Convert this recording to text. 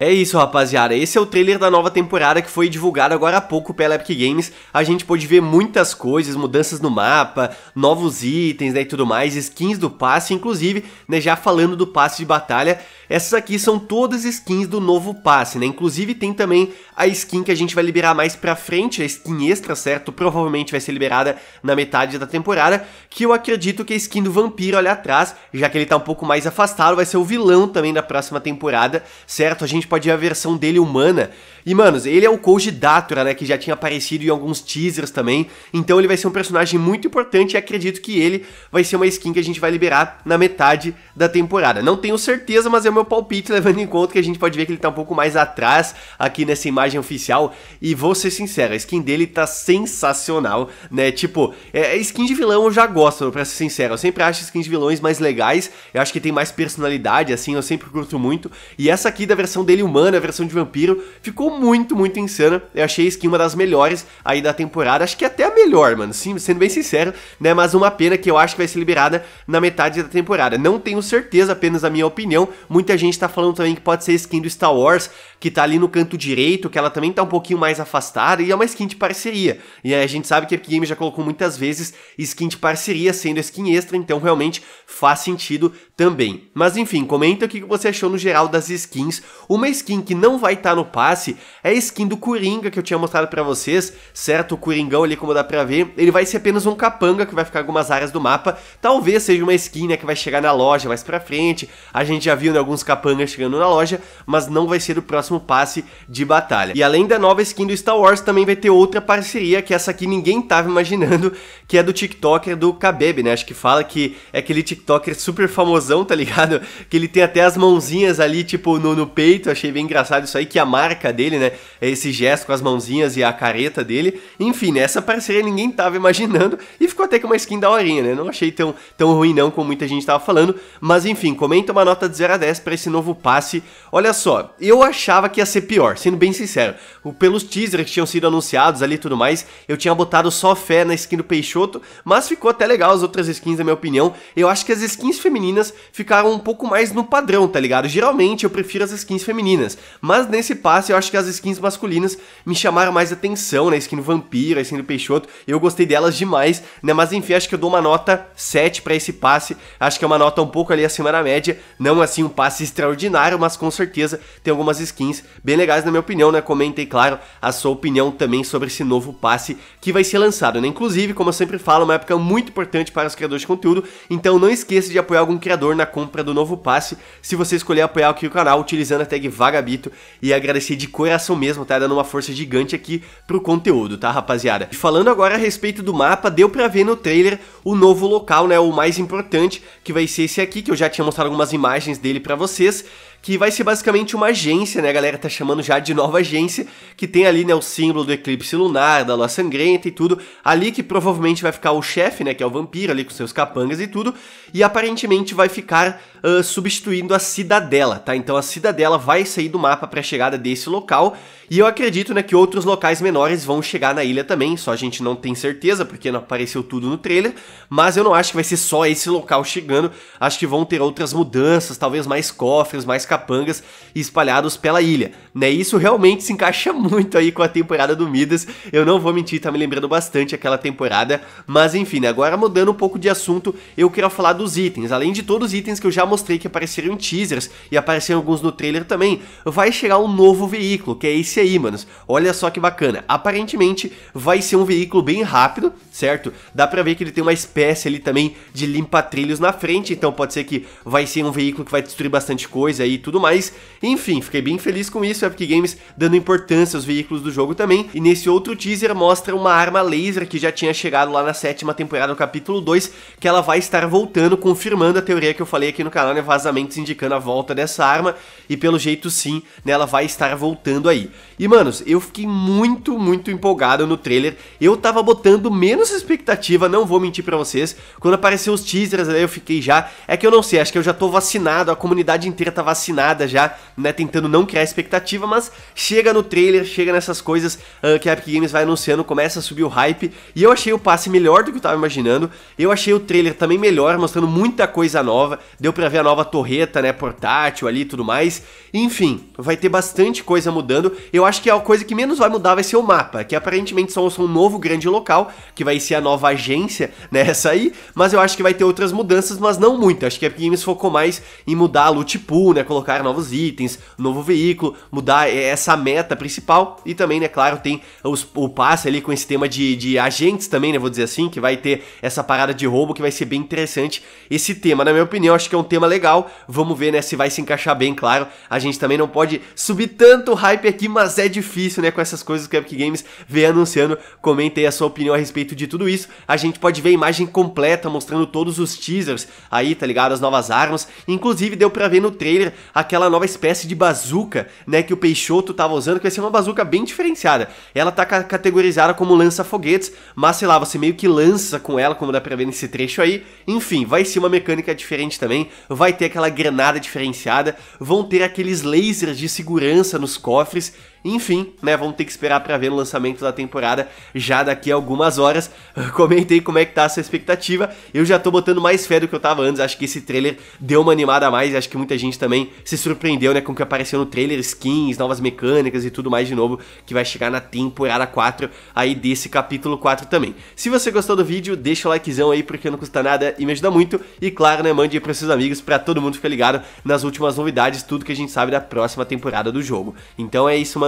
É isso, rapaziada. Esse é o trailer da nova temporada que foi divulgado agora há pouco pela Epic Games. A gente pôde ver muitas coisas, mudanças no mapa, novos itens né, e tudo mais, skins do passe, inclusive, né, já falando do passe de batalha. Essas aqui são todas skins do novo passe, né? Inclusive tem também a skin que a gente vai liberar mais pra frente, a skin extra, certo? Provavelmente vai ser liberada na metade da temporada, que eu acredito que a skin do vampiro ali atrás, já que ele tá um pouco mais afastado, vai ser o vilão também da próxima temporada, certo? A gente pode ver a versão dele humana. E, manos, ele é o Koji Datura, né? Que já tinha aparecido em alguns teasers também, então ele vai ser um personagem muito importante e acredito que ele vai ser uma skin que a gente vai liberar na metade da temporada. Não tenho certeza, mas é uma meu palpite, levando em conta que a gente pode ver que ele tá um pouco mais atrás aqui nessa imagem oficial. E vou ser sincero, a skin dele tá sensacional, né? Tipo, é, é, skin de vilão eu já gosto, pra ser sincero. Eu sempre acho skins de vilões mais legais. Eu acho que tem mais personalidade, assim, eu sempre curto muito. E essa aqui da versão dele humana, a versão de vampiro, ficou muito, muito insana. Eu achei a skin uma das melhores aí da temporada. Acho que até a melhor, mano. Sim, sendo bem sincero, né? Mas uma pena que eu acho que vai ser liberada na metade da temporada. Não tenho certeza, apenas a minha opinião. Muito Muita gente tá falando também que pode ser skin do Star Wars, que tá ali no canto direito, que ela também tá um pouquinho mais afastada, e é uma skin de parceria. E a gente sabe que a Epic Games já colocou muitas vezes skin de parceria sendo skin extra, então realmente faz sentido também. Mas enfim, comenta o que você achou no geral das skins. Uma skin que não vai estar tá no passe é a skin do Coringa que eu tinha mostrado para vocês, certo? O Coringão ali, como dá pra ver, ele vai ser apenas um capanga que vai ficar em algumas áreas do mapa. Talvez seja uma skin, né, que vai chegar na loja mais pra frente. A gente já viu em né, alguns alguns capangas chegando na loja, mas não vai ser o próximo passe de batalha. E além da nova skin do Star Wars, também vai ter outra parceria, que é essa aqui ninguém tava imaginando, que é do TikToker do Khabib, né? Acho que fala que é aquele TikToker super famosão, tá ligado? Que ele tem até as mãozinhas ali, tipo, no, no peito, achei bem engraçado isso aí, que a marca dele, né? É esse gesto com as mãozinhas e a careta dele. Enfim, né? essa parceria ninguém tava imaginando e ficou até com uma skin da horinha, né? Não achei tão, tão ruim não, como muita gente tava falando, mas enfim, comenta uma nota de 0 a 10 para esse novo passe. Olha só, eu achava que ia ser pior, sendo bem sincero. Pelos teasers que tinham sido anunciados ali e tudo mais, eu tinha botado só fé na skin do Peixoto, mas ficou até legal as outras skins, na minha opinião. Eu acho que as skins femininas ficaram um pouco mais no padrão, tá ligado? Geralmente eu prefiro as skins femininas, mas nesse passe eu acho que as skins masculinas me chamaram mais atenção, né? A skin do Vampiro, a skin do Peixoto, eu gostei delas demais, né? Mas enfim, acho que eu dou uma nota 7 para esse passe, acho que é uma nota um pouco ali acima da média, não assim um passe extraordinário, mas com certeza tem algumas skins bem legais na minha opinião, né? Comentem, claro, a sua opinião também sobre esse novo passe que vai ser lançado, né? Inclusive, como eu sempre falo, uma época muito importante para os criadores de conteúdo, então não esqueça de apoiar algum criador na compra do novo passe, se você escolher apoiar aqui o canal utilizando a tag Vagabito e agradecer de coração mesmo, tá? Dando uma força gigante aqui pro conteúdo, tá, rapaziada? E falando agora a respeito do mapa, deu pra ver no trailer o novo local, né? O mais importante, que vai ser esse aqui, que eu já tinha mostrado algumas imagens dele pra vocês vocês que vai ser basicamente uma agência, né? A galera tá chamando já de nova agência, que tem ali, né, o símbolo do eclipse lunar, da lua sangrenta e tudo. Ali que provavelmente vai ficar o chefe, né, que é o vampiro ali com seus capangas e tudo, e aparentemente vai ficar uh, substituindo a Cidadela, tá? Então a Cidadela vai sair do mapa para a chegada desse local e eu acredito né, que outros locais menores vão chegar na ilha também, só a gente não tem certeza porque não apareceu tudo no trailer, mas eu não acho que vai ser só esse local chegando, acho que vão ter outras mudanças, talvez mais cofres, mais capangas espalhados pela ilha, né? Isso realmente se encaixa muito aí com a temporada do Midas, eu não vou mentir, tá me lembrando bastante aquela temporada, mas enfim, né, agora mudando um pouco de assunto, eu quero falar dos itens, além de todos os itens que eu já mostrei que apareceram teasers e apareceram alguns no trailer também, vai chegar um novo veículo, que é esse aí, manos. Olha só que bacana. Aparentemente vai ser um veículo bem rápido, certo? Dá pra ver que ele tem uma espécie ali também de limpa-trilhos na frente, então pode ser que vai ser um veículo que vai destruir bastante coisa e tudo mais. Enfim, fiquei bem feliz com isso, Epic Games dando importância aos veículos do jogo também. E nesse outro teaser mostra uma arma laser que já tinha chegado lá na sétima temporada do capítulo 2, que ela vai estar voltando, confirmando a teoria que eu falei aqui no canal, né, vazamentos indicando a volta dessa arma e pelo jeito sim, né, ela vai estar voltando aí. E manos, eu fiquei muito, muito empolgado no trailer. Eu tava botando menos expectativa, não vou mentir para vocês. Quando apareceu os teasers, aí eu fiquei já, é que eu não sei, acho que eu já tô vacinado, a comunidade inteira tá vacinada já, né, tentando não criar expectativa, mas chega no trailer, chega nessas coisas uh, que a Epic Games vai anunciando, começa a subir o hype, e eu achei o passe melhor do que eu tava imaginando. Eu achei o trailer também melhor, mostrando muita coisa nova. Deu pra a ver a nova torreta, né, portátil ali e tudo mais. Enfim, vai ter bastante coisa mudando. Eu acho que a coisa que menos vai mudar vai ser o mapa, que aparentemente são um novo grande local, que vai ser a nova agência, né, essa aí. Mas eu acho que vai ter outras mudanças, mas não muito. Acho que a Games focou mais em mudar a loot pool, né, colocar novos itens, novo veículo, mudar é, essa meta principal. E também, né, claro, tem os, o passe ali com esse tema de, de agentes também, né, vou dizer assim, que vai ter essa parada de roubo que vai ser bem interessante. Esse tema, na minha opinião, acho que é um tema esquema legal. Vamos ver, né, se vai se encaixar bem, claro. A gente também não pode subir tanto hype aqui, mas é difícil, né, com essas coisas que o Epic Games vem anunciando. Comentei aí a sua opinião a respeito de tudo isso. A gente pode ver a imagem completa mostrando todos os teasers aí, tá ligado? As novas armas. Inclusive deu pra ver no trailer aquela nova espécie de bazuca, né, que o Peixoto tava usando, que vai ser uma bazuca bem diferenciada. Ela tá categorizada como lança-foguetes, mas sei lá, você meio que lança com ela, como dá pra ver nesse trecho aí. Enfim, vai ser uma mecânica diferente também vai ter aquela granada diferenciada, vão ter aqueles lasers de segurança nos cofres enfim, né, vamos ter que esperar para ver o lançamento da temporada já daqui a algumas horas. Comentei como é que tá a sua expectativa. Eu já tô botando mais fé do que eu tava antes. Acho que esse trailer deu uma animada a mais. Acho que muita gente também se surpreendeu, né, com o que apareceu no trailer, skins, novas mecânicas e tudo mais de novo, que vai chegar na temporada 4 aí desse capítulo 4 também. Se você gostou do vídeo, deixa o likezão aí porque não custa nada e me ajuda muito. E claro, né, mande aí para seus amigos para todo mundo ficar ligado nas últimas novidades, tudo que a gente sabe da próxima temporada do jogo. Então é isso, mano